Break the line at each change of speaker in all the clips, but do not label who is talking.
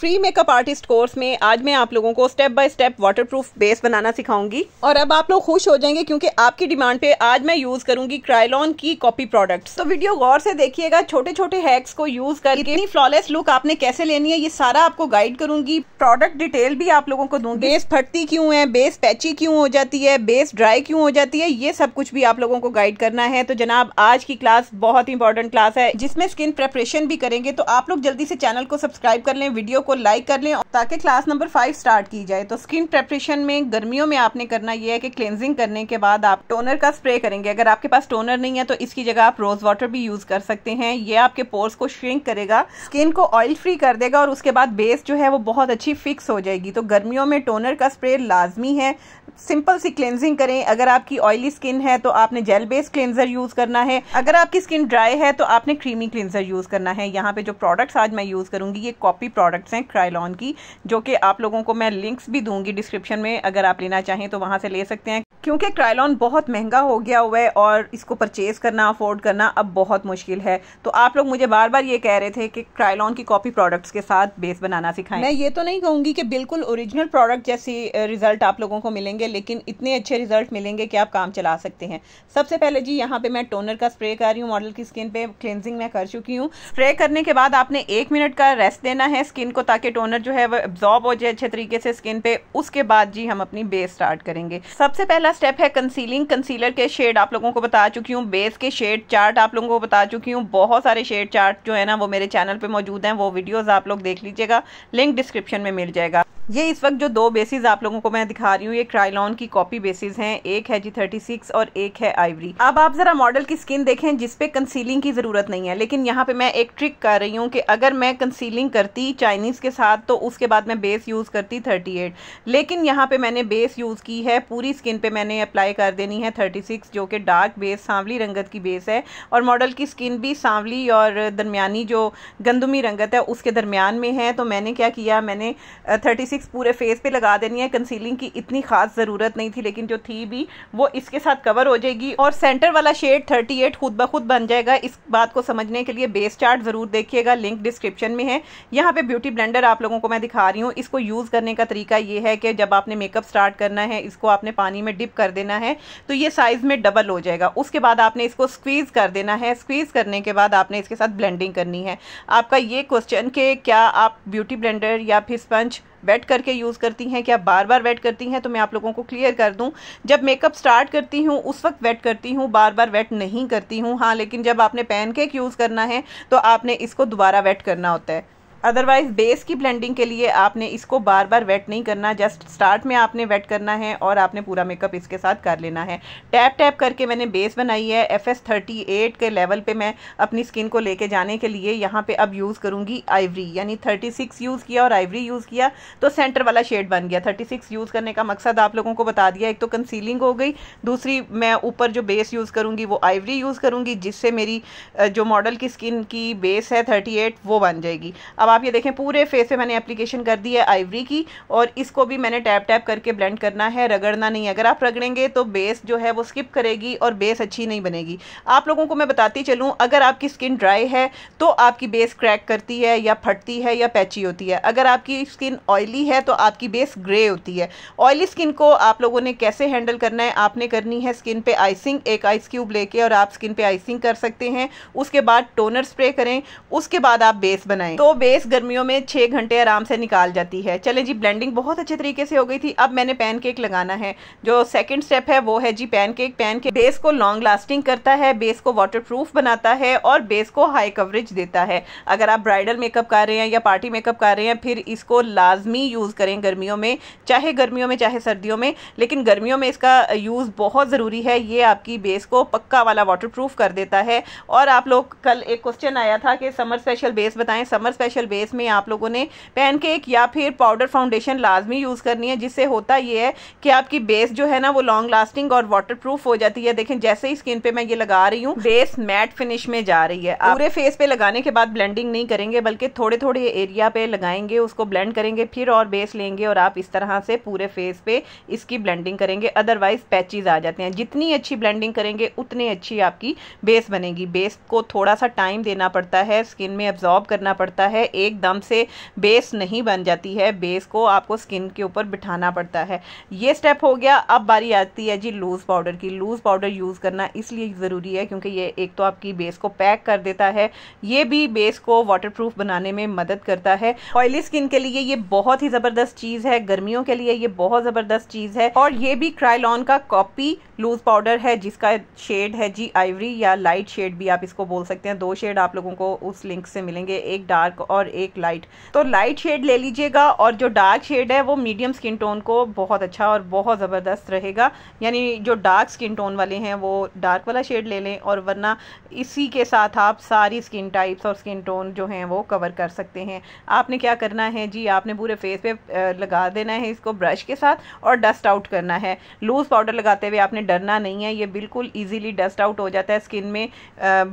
free makeup artist course में आज मैं आप लोगों को step by step waterproof base बनाना सिखाऊंगी और अब आप लोग खुश हो जाएंगे क्योंकि आपकी डिमांड पे आज मैं यूज करूंगी क्राइलॉन की कॉपी प्रोडक्ट्स तो वीडियो गौर से देखिएगा छोटे छोटे हैक्स को यूज करके इतनी फ्लॉलेस लुक आपने कैसे लेनी है ये सारा आपको गाइड करूंगी प्रोडक्ट डिटेल भी आप लोगों को दूंगी बेस फटती क्यों है बेस पैची क्यों हो जाती है बेस ड्राई क्यों हो जाती है ये सब कुछ भी आप लोगों को गाइड करना है तो जनाब आज की क्लास बहुत इंपॉर्टेंट क्लास है जिसमें स्किन प्रेपरेशन भी करेंगे तो आप लोग जल्दी से चैनल को सब्सक्राइब कर लें वीडियो को लाइक कर लें ताकि क्लास नंबर फाइव स्टार्ट की जाए तो स्किन प्रेपरेशन में गर्मियों में आपने करना यह है कि क्लेंजिंग करने के बाद आप टोनर का स्प्रे करेंगे अगर आपके पास टोनर नहीं है तो इसकी जगह आप रोज़ वाटर भी यूज़ कर सकते हैं यह आपके पोर्स को श्रिंक करेगा स्किन को ऑयल फ्री कर देगा और उसके बाद बेस जो है वो बहुत अच्छी फिक्स हो जाएगी तो गर्मियों में टोनर का स्प्रे लाजमी है सिंपल सी क्लेंजिंग करें अगर आपकी ऑयली स्किन है तो आपने जेल बेस्ड क्लेंजर यूज़ करना है अगर आपकी स्किन ड्राई है तो आपने क्रीमी क्लेंजर यूज़ करना है यहाँ पे जो प्रोडक्ट्स आज मैं यूज़ करूँगी ये कॉपी प्रोडक्ट्स हैं हैं क्राइलॉन की जो कि आप लोगों को मैं लिंक्स भी दूंगी डिस्क्रिप्शन में अगर आप लेना चाहें तो वहाँ से ले सकते हैं क्योंकि क्राइलॉन बहुत महंगा हो गया हुआ है और इसको परचेज़ करना अफोर्ड करना अब बहुत मुश्किल है तो आप लोग मुझे बार बार ये कह रहे थे कि क्राइलॉन की कॉपी प्रोडक्ट्स के साथ बेस बनाना सिखाएं मैं ये तो नहीं कहूंगी कि बिल्कुल ओरिजिनल प्रोडक्ट जैसे रिज़ल्ट आप लोगों को मिलेंगे लेकिन इतने अच्छे रिज़ल्ट मिलेंगे कि आप काम चला सकते हैं सबसे पहले जी यहाँ पे मैं टोनर का स्प्रे कर रही हूँ मॉडल की स्किन पे क्लेंजिंग मैं कर चुकी हूँ स्प्रे करने के बाद आपने एक मिनट का रेस्ट देना है स्किन को ताकि टोनर जो है वो एब्जॉर्ब हो जाए अच्छे तरीके से स्किन पे उसके बाद जी हम अपनी बेस स्टार्ट करेंगे सबसे पहला स्टेप है कंसीलिंग कंसीलर के शेड आप लोगों को बता चुकी हूँ बेस के शेड चार्ट आप लोगों को बता चुकी हूँ बहुत सारे शेड चार्ट जो है ना वो मेरे चैनल पे मौजूद हैं वो वीडियोस आप लोग देख लीजिएगा लिंक डिस्क्रिप्शन में मिल जाएगा ये इस वक्त जो दो बेसिस आप लोगों को मैं दिखा रही हूँ ये क्राइलॉन की कॉपी बेसिस हैं एक है जी थर्टी सिक्स और एक है आइवरी अब आप जरा मॉडल की स्किन देखें जिसपे कंसीलिंग की जरूरत नहीं है लेकिन यहाँ पे मैं एक ट्रिक कर रही हूँ कि अगर मैं कंसीलिंग करती चाइनीज के साथ तो उसके बाद मैं बेस यूज करती थर्टी एट लेकिन यहाँ पे मैंने बेस यूज की है पूरी स्किन पे मैंने अप्लाई कर देनी है थर्टी सिक्स जो कि डार्क बेस सांवली रंगत की बेस है और मॉडल की स्किन भी सांवली और दरमियानी जो गंदमी रंगत है उसके दरमियान में है तो मैंने क्या किया मैंने थर्टी लिपस्टिक्स पूरे फेस पे लगा देनी है कंसीलिंग की इतनी खास ज़रूरत नहीं थी लेकिन जो थी भी वो इसके साथ कवर हो जाएगी और सेंटर वाला शेड 38 खुद ब खुद बन जाएगा इस बात को समझने के लिए बेस चार्ट ज़रूर देखिएगा लिंक डिस्क्रिप्शन में है यहाँ पे ब्यूटी ब्लेंडर आप लोगों को मैं दिखा रही हूँ इसको यूज़ करने का तरीका ये है कि जब आपने मेकअप स्टार्ट करना है इसको आपने पानी में डिप कर देना है तो ये साइज़ में डबल हो जाएगा उसके बाद आपने इसको स्क्वीज़ कर देना है स्क्वीज़ करने के बाद आपने इसके साथ ब्लेंडिंग करनी है आपका ये क्वेश्चन कि क्या आप ब्यूटी ब्लेंडर या फिर स्पंज वेट करके यूज़ करती हैं क्या बार बार वेट करती हैं तो मैं आप लोगों को क्लियर कर दूं जब मेकअप स्टार्ट करती हूँ उस वक्त वेट करती हूँ बार बार वेट नहीं करती हूँ हाँ लेकिन जब आपने पैनकेक यूज़ करना है तो आपने इसको दोबारा वेट करना होता है अदरवाइज़ बेस की ब्लेंडिंग के लिए आपने इसको बार बार वेट नहीं करना जस्ट स्टार्ट में आपने वेट करना है और आपने पूरा मेकअप इसके साथ कर लेना है टैप टैप करके मैंने बेस बनाई है एफ एस थर्टी एट के लेवल पे मैं अपनी स्किन को लेके जाने के लिए यहाँ पे अब यूज़ करूँगी आइवरी यानी थर्टी सिक्स यूज़ किया और आइवरी यूज़ किया तो सेंटर वाला शेड बन गया थर्टी सिक्स यूज़ करने का मकसद आप लोगों को बता दिया एक तो कंसीलिंग हो गई दूसरी मैं ऊपर जो बेस यूज़ करूँगी वो आइवरी यूज़ करूँगी जिससे मेरी जो मॉडल की स्किन की बेस है थर्टी एट वो बन जाएगी अब अब आप ये देखें पूरे फेस पे मैंने एप्लीकेशन कर दी है आइवरी की और इसको भी मैंने टैप टैप करके ब्लेंड करना है रगड़ना नहीं अगर आप रगड़ेंगे तो बेस जो है वो स्किप करेगी और बेस अच्छी नहीं बनेगी आप लोगों को मैं बताती चलूँ अगर आपकी स्किन ड्राई है तो आपकी बेस क्रैक करती है या फटती है या पैची होती है अगर आपकी स्किन ऑयली है तो आपकी बेस ग्रे होती है ऑयली स्किन को आप लोगों ने कैसे हैंडल करना है आपने करनी है स्किन पे आइसिंग एक आइस क्यूब लेके और आप स्किन पे आइसिंग कर सकते हैं उसके बाद टोनर स्प्रे करें उसके बाद आप बेस बनाएं तो बेस रेस गर्मियों में छः घंटे आराम से निकाल जाती है चले जी ब्लेंडिंग बहुत अच्छे तरीके से हो गई थी अब मैंने पैन केक लगाना है जो सेकंड स्टेप है वो है जी pancake pancake base को लॉन्ग लास्टिंग करता है बेस को वाटर प्रूफ बनाता है और बेस को हाई कवरेज देता है अगर आप ब्राइडल मेकअप कर रहे हैं या पार्टी मेकअप कर रहे हैं फिर इसको लाजमी यूज़ करें गर्मियों में चाहे गर्मियों में चाहे सर्दियों में लेकिन गर्मियों में इसका यूज़ बहुत ज़रूरी है ये आपकी बेस को पक्का वाला वाटर प्रूफ कर देता है और आप लोग कल एक क्वेश्चन आया था कि समर स्पेशल बेस बताएं समर स्पेशल बेस में आप लोगों ने पैनकेक या फिर पाउडर फाउंडेशन लाजमी यूज़ करनी है जिससे होता ये है कि आपकी बेस जो है ना वो लॉन्ग लास्टिंग और वाटर प्रूफ हो जाती है देखें जैसे ही स्किन पे मैं ये लगा रही हूँ बेस मैट फिनिश में जा रही है पूरे फेस पे लगाने के बाद ब्लेंडिंग नहीं करेंगे बल्कि थोड़े थोड़े एरिया पे लगाएंगे उसको ब्लेंड करेंगे फिर और बेस लेंगे और आप इस तरह से पूरे फेस पे इसकी ब्लेंडिंग करेंगे अदरवाइज पैचेज आ जाते हैं जितनी अच्छी ब्लेंडिंग करेंगे उतनी अच्छी आपकी बेस बनेगी बेस को थोड़ा सा टाइम देना पड़ता है स्किन में एब्जॉर्ब करना पड़ता है एकदम से बेस नहीं बन जाती है बेस को आपको स्किन के ऊपर बिठाना पड़ता है ये स्टेप हो गया अब बारी आती है जी लूज़ पाउडर की लूज़ पाउडर यूज़ करना इसलिए ज़रूरी है क्योंकि ये एक तो आपकी बेस को पैक कर देता है ये भी बेस को वाटर बनाने में मदद करता है ऑयली स्किन के लिए ये बहुत ही ज़बरदस्त चीज़ है गर्मियों के लिए ये बहुत ज़बरदस्त चीज़ है और ये भी क्राइलॉन का कॉपी लूज़ पाउडर है जिसका शेड है जी आइवरी या लाइट शेड भी आप इसको बोल सकते हैं दो शेड आप लोगों को उस लिंक से मिलेंगे एक डार्क और और एक लाइट तो लाइट शेड ले लीजिएगा और जो डार्क शेड है वो मीडियम स्किन टोन को बहुत अच्छा और बहुत ज़बरदस्त रहेगा यानी जो डार्क स्किन टोन वाले हैं वो डार्क वाला शेड ले लें और वरना इसी के साथ आप सारी स्किन टाइप्स और स्किन टोन जो हैं वो कवर कर सकते हैं आपने क्या करना है जी आपने पूरे फेस पे लगा देना है इसको ब्रश के साथ और डस्ट आउट करना है लूज़ पाउडर लगाते हुए आपने डरना नहीं है ये बिल्कुल ईजिली डस्ट आउट हो जाता है स्किन में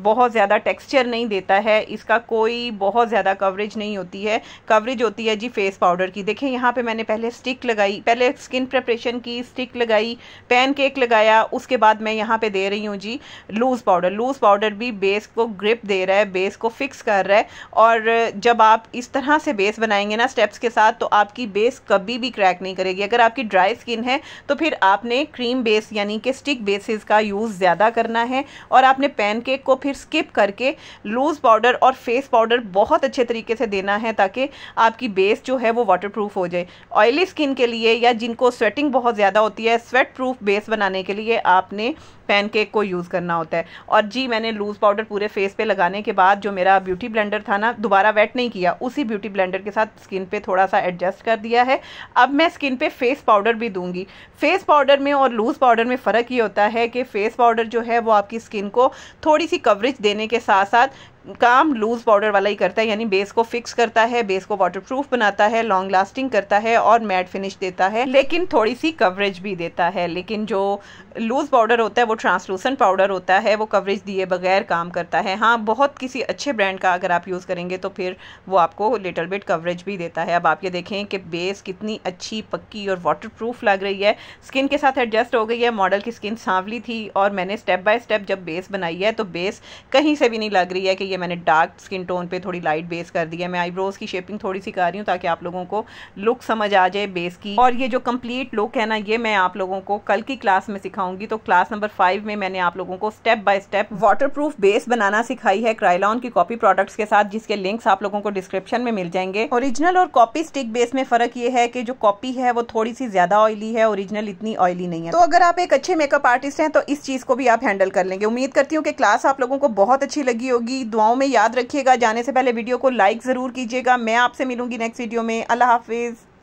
बहुत ज़्यादा टेक्स्चर नहीं देता है इसका कोई बहुत ज़्यादा कवरेज कवरेज नहीं होती है कवरेज होती है जी फेस पाउडर की देखें यहाँ पे मैंने पहले स्टिक लगाई पहले स्किन प्रेपरेशन की स्टिक लगाई पैन केक लगाया उसके बाद मैं यहाँ पे दे रही हूँ जी लूज़ पाउडर लूज़ पाउडर भी बेस को ग्रिप दे रहा है बेस को फिक्स कर रहा है और जब आप इस तरह से बेस बनाएंगे ना स्टेप्स के साथ तो आपकी बेस कभी भी क्रैक नहीं करेगी अगर आपकी ड्राई स्किन है तो फिर आपने क्रीम बेस यानी कि स्टिक बेसिस का यूज़ ज़्यादा करना है और आपने पैनकेक को फिर स्किप करके लूज़ पाउडर और फेस पाउडर बहुत अच्छे तरीके तरीके से देना है ताकि आपकी बेस जो है वो प्रूफ हो जाए ऑयली स्किन के लिए या जिनको स्वेटिंग बहुत ज़्यादा होती है स्वेट प्रूफ बेस बनाने के लिए आपने पैनकेक को यूज़ करना होता है और जी मैंने लूज़ पाउडर पूरे फेस पे लगाने के बाद जो मेरा ब्यूटी ब्लेंडर था ना दोबारा वेट नहीं किया उसी ब्यूटी ब्लेंडर के साथ स्किन पे थोड़ा सा एडजस्ट कर दिया है अब मैं स्किन पे फेस पाउडर भी दूंगी फेस पाउडर में और लूज़ पाउडर में फ़र्क ये होता है कि फेस पाउडर जो है वो आपकी स्किन को थोड़ी सी कवरेज देने के साथ साथ काम लूज़ पाउडर वाला ही करता है यानी बेस को फिक्स करता है बेस को वाटरप्रूफ बनाता है लॉन्ग लास्टिंग करता है और मैट फिनिश देता है लेकिन थोड़ी सी कवरेज भी देता है लेकिन जो लूज़ पाउडर होता है वो ट्रांसलूसेंट पाउडर होता है वो कवरेज दिए बगैर काम करता है हाँ बहुत किसी अच्छे ब्रांड का अगर आप यूज़ करेंगे तो फिर वो आपको लिटल बिट कवरेज भी देता है अब आप ये देखें कि बेस कितनी अच्छी पक्की और वाटरप्रूफ लग रही है स्किन के साथ एडजस्ट हो गई है मॉडल की स्किन सांवली थी और मैंने स्टेप बाय स्टेप जब बेस बनाई है तो बेस कहीं से भी नहीं लग रही है कि ये मैंने डार्क स्किन टोन पर थोड़ी लाइट बेस कर दी है मैं आईब्रोज़ की शेपिंग थोड़ी सी कर रही हूँ ताकि आप लोगों को लुक समझ आ जाए बेस की और ये जो कम्प्लीट लुक है ना ये मैं आप लोगों को कल की क्लास में सिखाऊंगी तो क्लास नंबर फाइव फाइव में मैंने आप लोगों को step by step waterproof base बनाना सिखाई है क्राइलॉन की कॉपी प्रोडक्ट्स के साथ जिसके लिंक्स आप लोगों को डिस्क्रिप्शन में मिल जाएंगे ओरिजिनल और कॉपी स्टिक बेस में फर्क ये है कि जो कॉपी है वो थोड़ी सी ज्यादा ऑयली है ओरिजिनल इतनी ऑयली नहीं है तो अगर आप एक अच्छे मेकअप आर्टिस्ट हैं तो इस चीज को भी आप हैंडल कर लेंगे उम्मीद करती हूँ कि क्लास आप लोगों को बहुत अच्छी लगी होगी दुआओं में याद रखिएगा जाने से पहले वीडियो को लाइक जरूर कीजिएगा मैं आपसे मिलूंगी नेक्स्ट वीडियो में अल्लाह हाफिज़